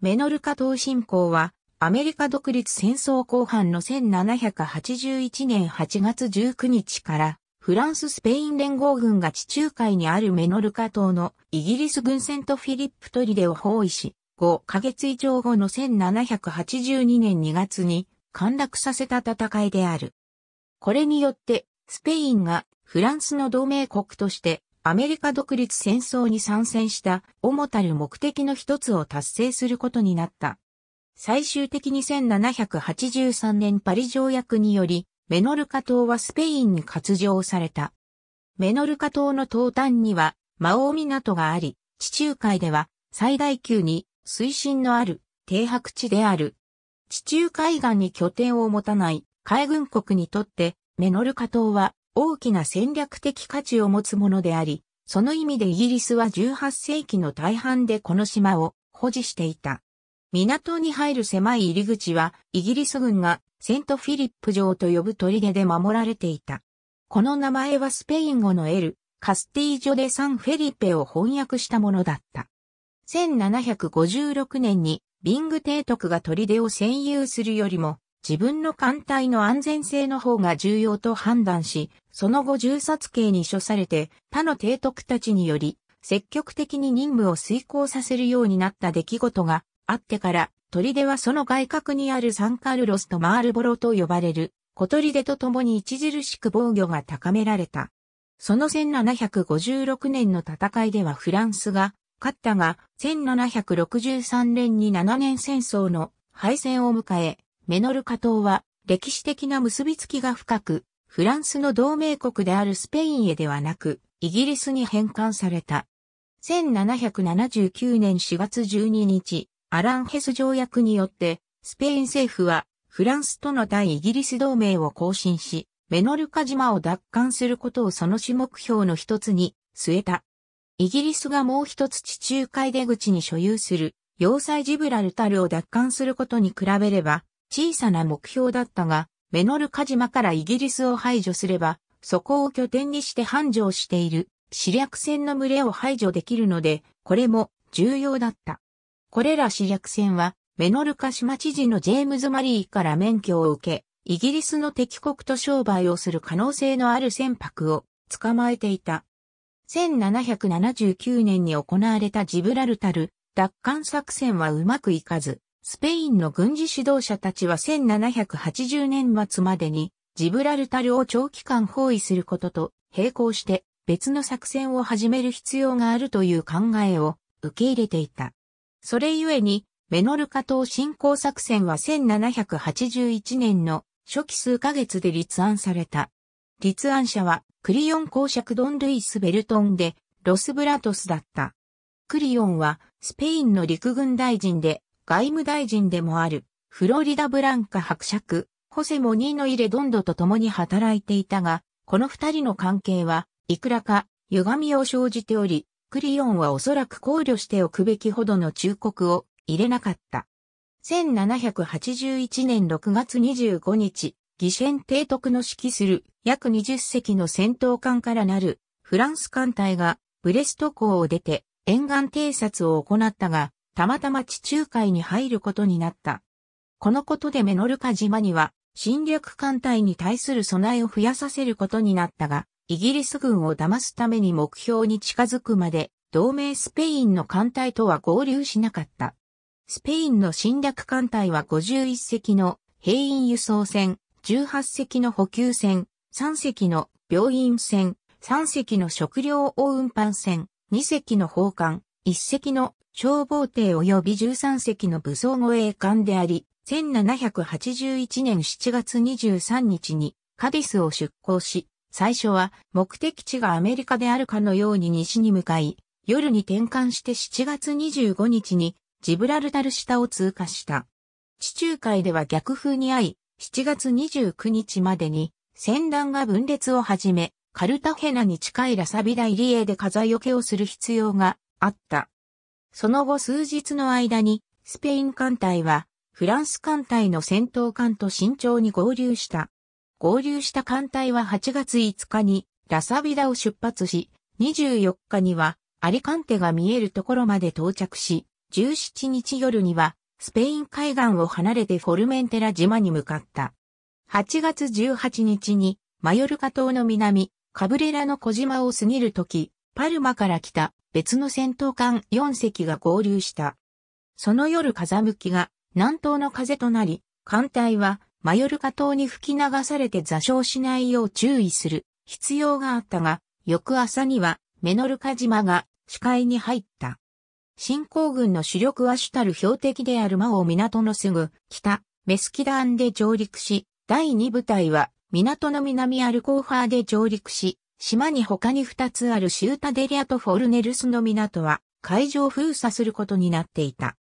メノルカ島侵攻は、アメリカ独立戦争後半の1781年8月19日から、フランス・スペイン連合軍が地中海にあるメノルカ島のイギリス軍船とフィリップトリデを包囲し、5ヶ月以上後の1782年2月に陥落させた戦いである。これによって、スペインがフランスの同盟国としてアメリカ独立戦争に参戦した主たる目的の一つを達成することになった。最終的に1783年パリ条約により、メノルカ島はスペインに割譲された。メノルカ島の東端には、魔王港があり、地中海では最大級に水深のある停泊地である。地中海岸に拠点を持たない海軍国にとってメノルカ島は大きな戦略的価値を持つものであり、その意味でイギリスは18世紀の大半でこの島を保持していた。港に入る狭い入り口は、イギリス軍がセントフィリップ城と呼ぶ砦で守られていた。この名前はスペイン語のエル、カスティージョでサンフェリペを翻訳したものだった。1756年にビング提督が砦を占有するよりも自分の艦隊の安全性の方が重要と判断し、その後銃殺刑に処されて他の提督たちにより積極的に任務を遂行させるようになった出来事があってから、砦はその外角にあるサンカルロスとマールボロと呼ばれる小砦と共に著しく防御が高められた。その1756年の戦いではフランスが勝ったが、1763年に7年戦争の敗戦を迎え、メノルカ島は歴史的な結びつきが深く、フランスの同盟国であるスペインへではなく、イギリスに返還された。1779年4月12日、アランヘス条約によって、スペイン政府は、フランスとの対イギリス同盟を更新し、メノルカ島を奪還することをその種目標の一つに据えた。イギリスがもう一つ地中海出口に所有する、要塞ジブラルタルを奪還することに比べれば、小さな目標だったが、メノルカ島からイギリスを排除すれば、そこを拠点にして繁盛している、死略船の群れを排除できるので、これも重要だった。これら死略船は、メノルカ島知事のジェームズ・マリーから免許を受け、イギリスの敵国と商売をする可能性のある船舶を捕まえていた。1779年に行われたジブラルタル奪還作戦はうまくいかず、スペインの軍事指導者たちは1780年末までにジブラルタルを長期間包囲することと並行して別の作戦を始める必要があるという考えを受け入れていた。それゆえにメノルカ島侵攻作戦は1781年の初期数ヶ月で立案された。立案者はクリオン公爵ドン・ルイス・ベルトンでロス・ブラトスだった。クリオンはスペインの陸軍大臣で外務大臣でもある、フロリダ・ブランカ伯爵、ホセモニーノ・イレドンドと共に働いていたが、この二人の関係は、いくらか、歪みを生じており、クリオンはおそらく考慮しておくべきほどの忠告を入れなかった。1781年6月25日、ギ仙提督の指揮する約20隻の戦闘艦からなるフランス艦隊がブレスト港を出て沿岸偵察を行ったが、たまたま地中海に入ることになった。このことでメノルカ島には侵略艦隊に対する備えを増やさせることになったが、イギリス軍を騙すために目標に近づくまで、同盟スペインの艦隊とは合流しなかった。スペインの侵略艦隊は51隻の兵員輸送船、18隻の補給船、3隻の病院船、3隻の食料を運搬船、2隻の砲艦、1隻の消防艇及び13隻の武装護衛艦であり、1781年7月23日にカディスを出港し、最初は目的地がアメリカであるかのように西に向かい、夜に転換して7月25日にジブラルタル下を通過した。地中海では逆風に遭い、7月29日までに船団が分裂を始め、カルタヘナに近いラサビダ入りエで風よけをする必要があった。その後数日の間に、スペイン艦隊は、フランス艦隊の戦闘艦と慎重に合流した。合流した艦隊は8月5日に、ラサビダを出発し、24日には、アリカンテが見えるところまで到着し、17日夜には、スペイン海岸を離れてフォルメンテラ島に向かった。8月18日に、マヨルカ島の南、カブレラの小島を過ぎるとき、パルマから来た別の戦闘艦4隻が合流した。その夜風向きが南東の風となり、艦隊はマヨルカ島に吹き流されて座礁しないよう注意する必要があったが、翌朝にはメノルカ島が視界に入った。新興軍の主力は主たる標的であるマオ港のすぐ北、メスキダーンで上陸し、第2部隊は港の南アルコーファーで上陸し、島に他に2つあるシュータデリアとフォルネルスの港は海上封鎖することになっていた。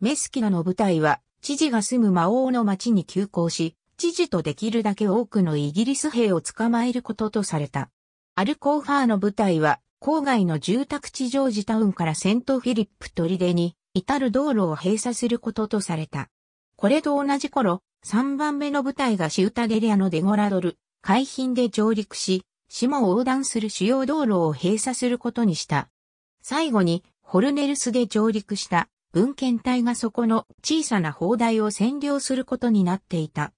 メスキナの部隊は知事が住む魔王の町に急行し、知事とできるだけ多くのイギリス兵を捕まえることとされた。アルコーファーの部隊は郊外の住宅地ジョージタウンからセントフィリップ砦に至る道路を閉鎖することとされた。これと同じ頃、3番目の部隊がシュータデリアのデゴラドル、海浜で上陸し、島を横断する主要道路を閉鎖することにした。最後に、ホルネルスで上陸した文献隊がそこの小さな砲台を占領することになっていた。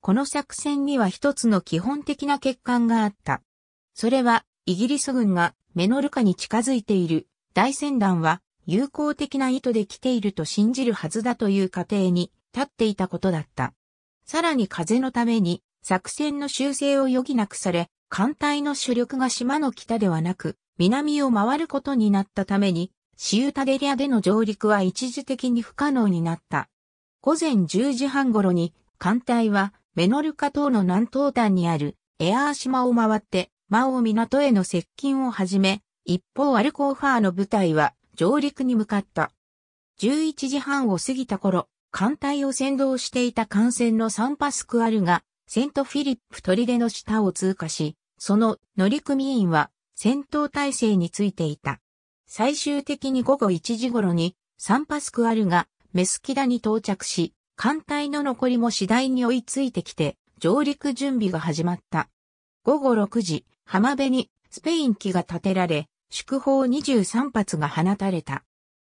この作戦には一つの基本的な欠陥があった。それは、イギリス軍がメノルカに近づいている大戦団は友好的な意図で来ていると信じるはずだという過程に立っていたことだった。さらに風のために作戦の修正を余儀なくされ、艦隊の主力が島の北ではなく、南を回ることになったために、シウタデリアでの上陸は一時的に不可能になった。午前10時半頃に、艦隊はメノルカ島の南東端にあるエアー島を回って、マオ港への接近を始め、一方アルコーファーの部隊は上陸に向かった。11時半を過ぎた頃、艦隊を先導していた艦船のサンパスクアルがセントフィリップ砦の下を通過し、その乗組員は戦闘態勢についていた。最終的に午後1時頃にサンパスクアルがメスキダに到着し、艦隊の残りも次第に追いついてきて、上陸準備が始まった。午後6時、浜辺にスペイン機が建てられ、祝砲23発が放たれた。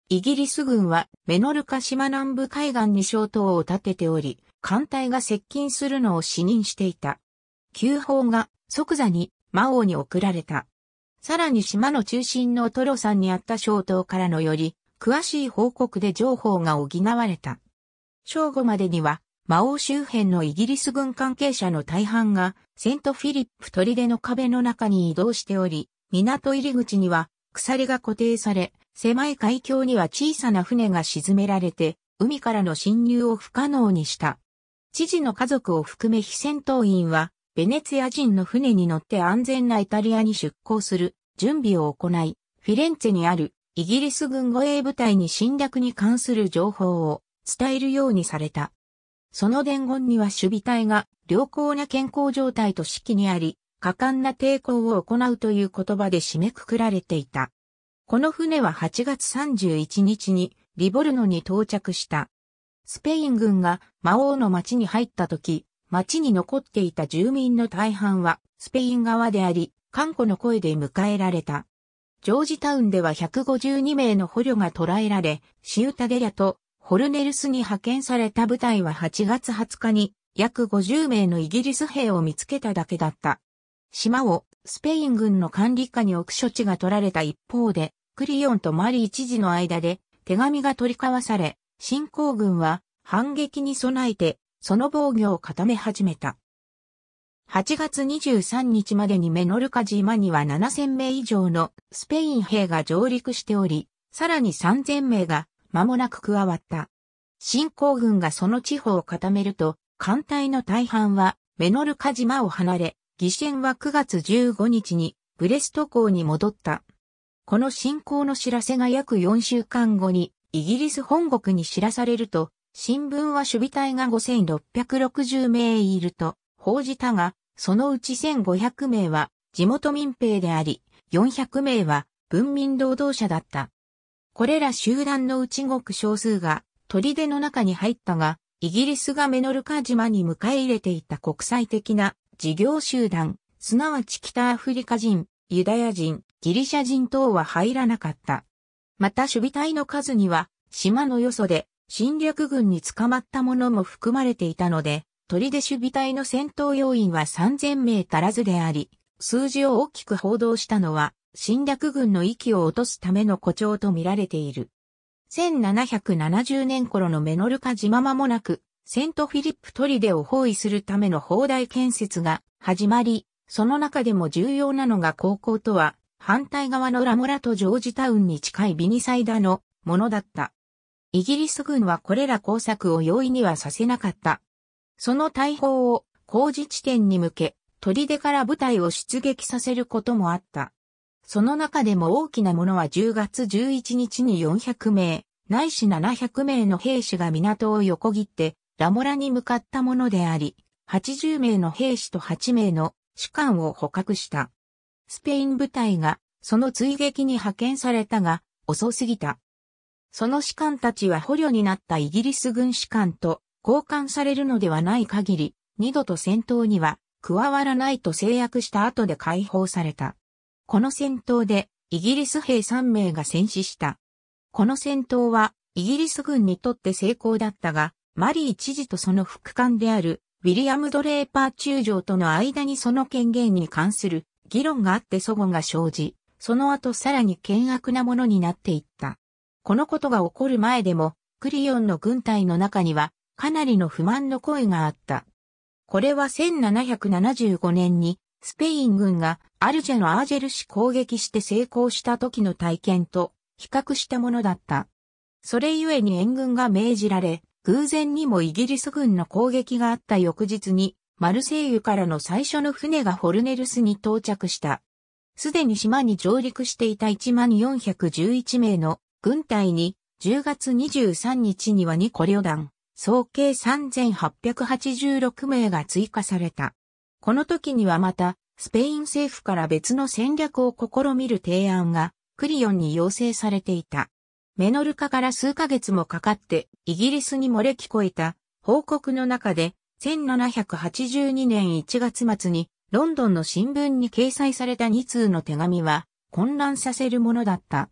イギリス軍はメノルカ島南部海岸に小島を建てており、艦隊が接近するのを視認していた。旧砲が即座に魔王に送られた。さらに島の中心のトロんにあった小島からのより、詳しい報告で情報が補われた。正午までには、魔王周辺のイギリス軍関係者の大半が、セントフィリップ砦の壁の中に移動しており、港入り口には鎖が固定され、狭い海峡には小さな船が沈められて、海からの侵入を不可能にした。知事の家族を含め非戦闘員は、ベネツィア人の船に乗って安全なイタリアに出港する準備を行い、フィレンツェにあるイギリス軍護衛部隊に侵略に関する情報を伝えるようにされた。その伝言には守備隊が良好な健康状態と指揮にあり、果敢な抵抗を行うという言葉で締めくくられていた。この船は8月31日にリボルノに到着した。スペイン軍が魔王の町に入った時、町に残っていた住民の大半はスペイン側であり、看護の声で迎えられた。ジョージタウンでは152名の捕虜が捕らえられ、シウタデリとホルネルスに派遣された部隊は8月20日に約50名のイギリス兵を見つけただけだった。島をスペイン軍の管理下に置く処置が取られた一方で、クリオンとマリー知事の間で手紙が取り交わされ、新興軍は反撃に備えて、その防御を固め始めた。8月23日までにメノルカ島には7000名以上のスペイン兵が上陸しており、さらに3000名が間もなく加わった。新興軍がその地方を固めると、艦隊の大半はメノルカ島を離れ、義戦は9月15日にブレスト港に戻った。この侵攻の知らせが約4週間後にイギリス本国に知らされると、新聞は守備隊が5660名いると報じたが、そのうち1500名は地元民兵であり、400名は文民労働者だった。これら集団のうちごく少数が砦の中に入ったが、イギリスがメノルカ島に迎え入れていた国際的な事業集団、すなわち北アフリカ人、ユダヤ人、ギリシャ人等は入らなかった。また守備隊の数には、島のよそで侵略軍に捕まったものも含まれていたので、砦守備隊の戦闘要員は3000名足らずであり、数字を大きく報道したのは、侵略軍の息を落とすための誇張と見られている。1770年頃のメノルカ島間もなく、セントフィリップ砦を包囲するための砲台建設が始まり、その中でも重要なのが高校とは反対側のラモラとジョージタウンに近いビニサイダのものだった。イギリス軍はこれら工作を容易にはさせなかった。その大砲を工事地点に向け、砦から部隊を出撃させることもあった。その中でも大きなものは10月11日に400名、ないし700名の兵士が港を横切って、ラモラに向かったものであり、80名の兵士と8名の士官を捕獲した。スペイン部隊がその追撃に派遣されたが遅すぎた。その士官たちは捕虜になったイギリス軍士官と交換されるのではない限り、二度と戦闘には加わらないと制約した後で解放された。この戦闘でイギリス兵3名が戦死した。この戦闘はイギリス軍にとって成功だったが、マリー知事とその副官であるウィリアム・ドレーパー中将との間にその権限に関する議論があって祖語が生じ、その後さらに険悪なものになっていった。このことが起こる前でも、クリオンの軍隊の中には、かなりの不満の声があった。これは1775年に、スペイン軍がアルジェのアージェル市攻撃して成功した時の体験と比較したものだった。それゆえに援軍が命じられ、偶然にもイギリス軍の攻撃があった翌日にマルセイユからの最初の船がホルネルスに到着した。すでに島に上陸していた1411名の軍隊に10月23日には2個旅団、総計3886名が追加された。この時にはまた、スペイン政府から別の戦略を試みる提案が、クリオンに要請されていた。メノルカから数ヶ月もかかって、イギリスに漏れ聞こえた報告の中で、1782年1月末にロンドンの新聞に掲載された2通の手紙は混乱させるものだった。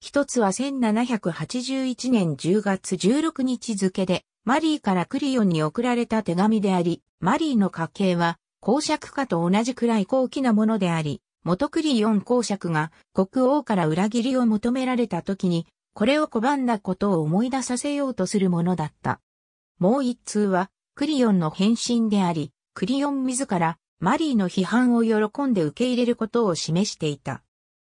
一つは1781年10月16日付でマリーからクリオンに送られた手紙であり、マリーの家系は公爵家と同じくらい高貴なものであり、元クリオン公爵が国王から裏切りを求められた時に、これを拒んだことを思い出させようとするものだった。もう一通は、クリオンの返信であり、クリオン自らマリーの批判を喜んで受け入れることを示していた。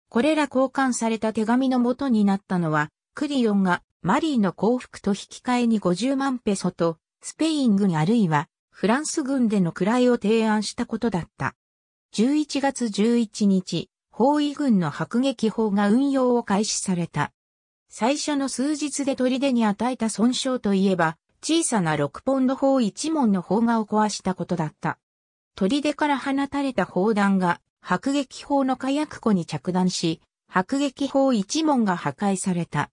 これら交換された手紙の元になったのは、クリオンがマリーの降伏と引き換えに50万ペソと、スペイン軍あるいはフランス軍での位を提案したことだった。11月11日、包囲軍の迫撃砲が運用を開始された。最初の数日で砦に与えた損傷といえば、小さな6ポンド砲1門の砲がを壊したことだった。砦から放たれた砲弾が迫撃砲の火薬庫に着弾し、迫撃砲1門が破壊された。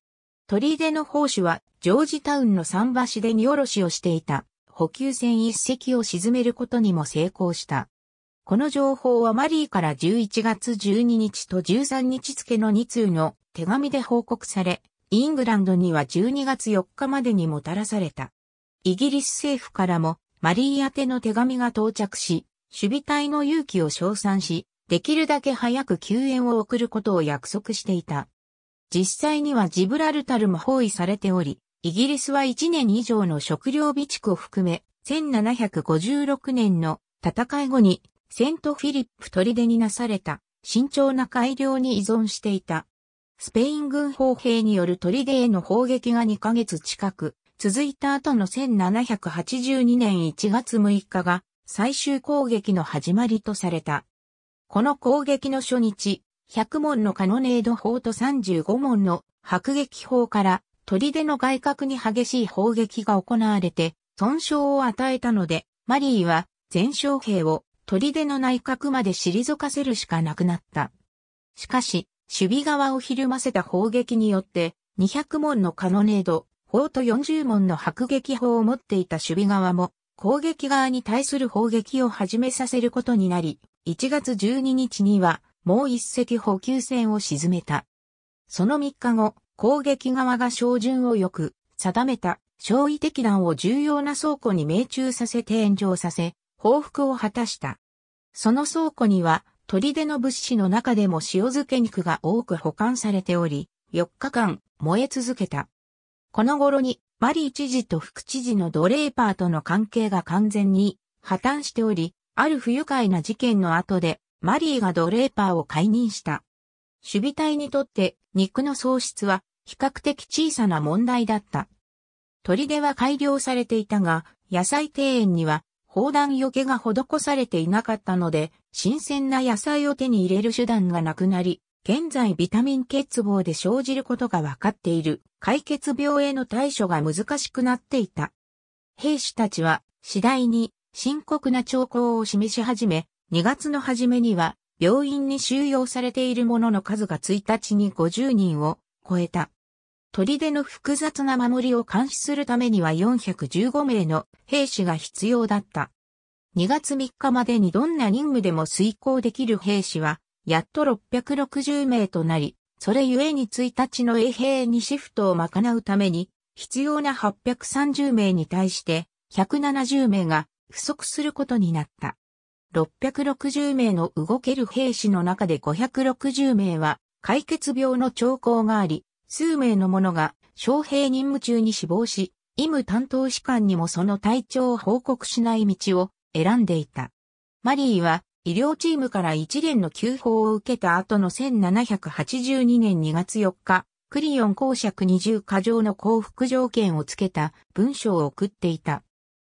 砦の砲手はジョージタウンの桟橋で荷下ろしをしていた補給船一隻を沈めることにも成功した。この情報はマリーから11月12日と13日付の2通の手紙で報告され、イングランドには12月4日までにもたらされた。イギリス政府からもマリー宛ての手紙が到着し、守備隊の勇気を称賛し、できるだけ早く救援を送ることを約束していた。実際にはジブラルタルも包囲されており、イギリスは1年以上の食料備蓄を含め、1756年の戦い後にセントフィリップ砦になされた慎重な改良に依存していた。スペイン軍砲兵による砦への砲撃が2ヶ月近く続いた後の1782年1月6日が最終攻撃の始まりとされた。この攻撃の初日、100門のカノネード砲と35門の迫撃砲から砦の外角に激しい砲撃が行われて損傷を与えたので、マリーは全将兵を砦の内角まで退かせるしかなくなった。しかし、守備側をひるませた砲撃によって、200門のカノネード、オート40門の迫撃砲を持っていた守備側も、攻撃側に対する砲撃を始めさせることになり、1月12日には、もう一隻補給船を沈めた。その3日後、攻撃側が照準をよく定めた焼夷的弾を重要な倉庫に命中させて炎上させ、報復を果たした。その倉庫には、砦の物資の中でも塩漬け肉が多く保管されており、4日間燃え続けた。この頃に、マリー知事と副知事のドレーパーとの関係が完全に破綻しており、ある不愉快な事件の後で、マリーがドレーパーを解任した。守備隊にとって、肉の喪失は、比較的小さな問題だった。砦は改良されていたが、野菜庭園には、砲弾よけが施されていなかったので、新鮮な野菜を手に入れる手段がなくなり、現在ビタミン欠乏で生じることが分かっている、解決病への対処が難しくなっていた。兵士たちは次第に深刻な兆候を示し始め、2月の初めには病院に収容されている者の数が1日に50人を超えた。砦の複雑な守りを監視するためには415名の兵士が必要だった。2月3日までにどんな任務でも遂行できる兵士はやっと660名となり、それゆえに1日の衛兵にシフトを賄うために、必要な830名に対して、170名が不足することになった。660名の動ける兵士の中で560名は、解決病の兆候があり、数名の者が、将兵任務中に死亡し、イム担当士官にもその体調を報告しない道を選んでいた。マリーは医療チームから一連の休報を受けた後の1782年2月4日、クリオン公爵二重過剰の降伏条件をつけた文章を送っていた。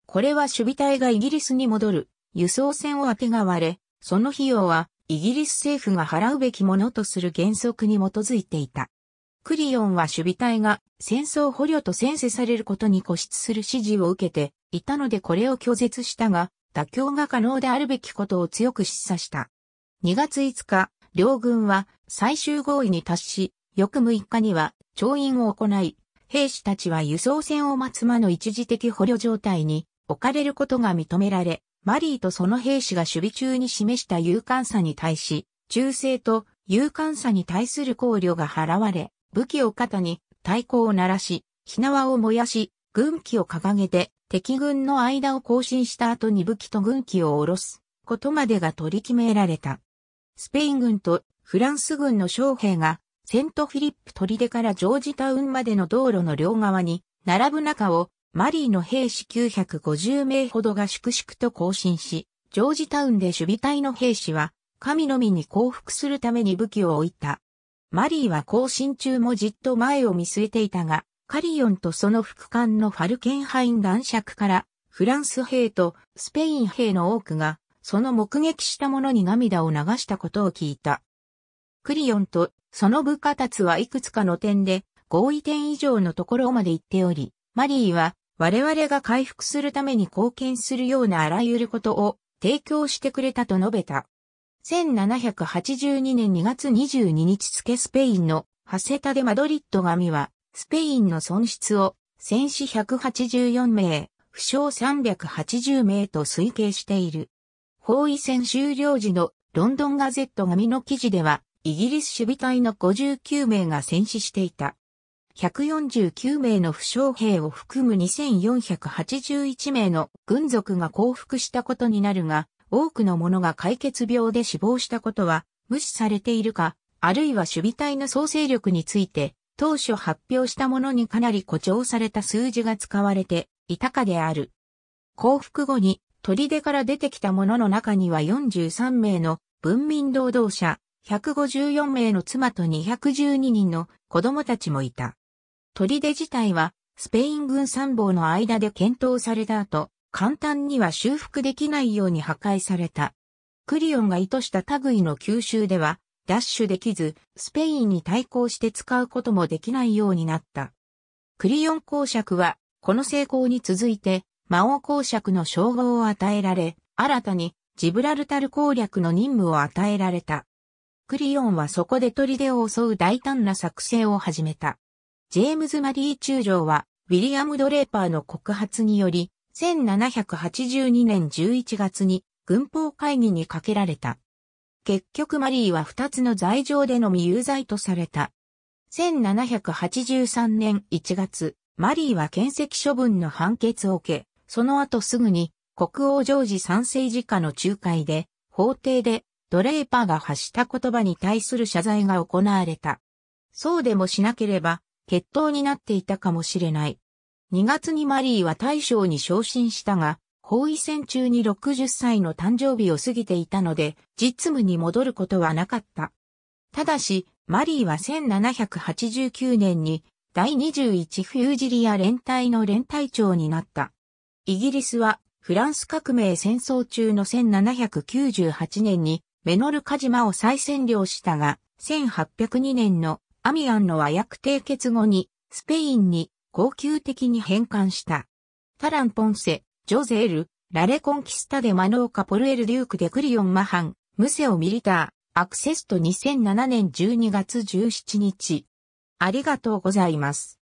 これは守備隊がイギリスに戻る輸送船をあてがわれ、その費用はイギリス政府が払うべきものとする原則に基づいていた。クリオンは守備隊が戦争捕虜と戦死されることに固執する指示を受けていたのでこれを拒絶したが、妥協が可能であるべきことを強く示唆した。2月5日、両軍は最終合意に達し、翌6日には調印を行い、兵士たちは輸送船を待つ間の一時的捕虜状態に置かれることが認められ、マリーとその兵士が守備中に示した勇敢さに対し、忠誠と勇敢さに対する考慮が払われ、武器を肩に太鼓を鳴らし、火縄を燃やし、軍旗を掲げて敵軍の間を更新した後に武器と軍機を下ろすことまでが取り決められた。スペイン軍とフランス軍の将兵がセントフィリップ砦からジョージタウンまでの道路の両側に並ぶ中をマリーの兵士950名ほどが粛々と行進し、ジョージタウンで守備隊の兵士は神のみに降伏するために武器を置いた。マリーは行進中もじっと前を見据えていたが、カリオンとその副官のファルケンハイン男爵からフランス兵とスペイン兵の多くがその目撃した者に涙を流したことを聞いた。クリオンとその部下たちはいくつかの点で合意点以上のところまで行っており、マリーは我々が回復するために貢献するようなあらゆることを提供してくれたと述べた。1782年2月22日付スペインのハセタデ・マドリッド紙はスペインの損失を戦死184名、負傷380名と推計している。包囲戦終了時のロンドンガゼット紙の記事では、イギリス守備隊の59名が戦死していた。149名の負傷兵を含む2481名の軍属が降伏したことになるが、多くの者が解決病で死亡したことは無視されているか、あるいは守備隊の創生力について当初発表したものにかなり誇張された数字が使われていたかである。降伏後に砦から出てきたものの中には43名の文民労働者、154名の妻と212人の子供たちもいた。砦自体はスペイン軍参謀の間で検討された後、簡単には修復できないように破壊された。クリオンが意図した類の吸収では、奪取できず、スペインに対抗して使うこともできないようになった。クリオン公爵は、この成功に続いて、魔王公爵の称号を与えられ、新たにジブラルタル攻略の任務を与えられた。クリオンはそこで砦を襲う大胆な作戦を始めた。ジェームズ・マリー中将は、ウィリアム・ドレーパーの告発により、1782年11月に軍法会議にかけられた。結局マリーは2つの罪状でのみ有罪とされた。1783年1月、マリーは検責処分の判決を受け、その後すぐに国王ジョージ三世時下の仲介で、法廷でドレーパーが発した言葉に対する謝罪が行われた。そうでもしなければ、決闘になっていたかもしれない。2月にマリーは大将に昇進したが、包囲戦中に60歳の誕生日を過ぎていたので、実務に戻ることはなかった。ただし、マリーは1789年に第21フュージリア連隊の連隊長になった。イギリスはフランス革命戦争中の1798年にメノルカ島を再占領したが、1802年のアミアンの和訳締結後にスペインに恒久的に返還した。タランポンセ、ジョゼール、ラレコンキスタデマノーカポルエルデュークデクリオンマハン、ムセオミリター、アクセスト2007年12月17日。ありがとうございます。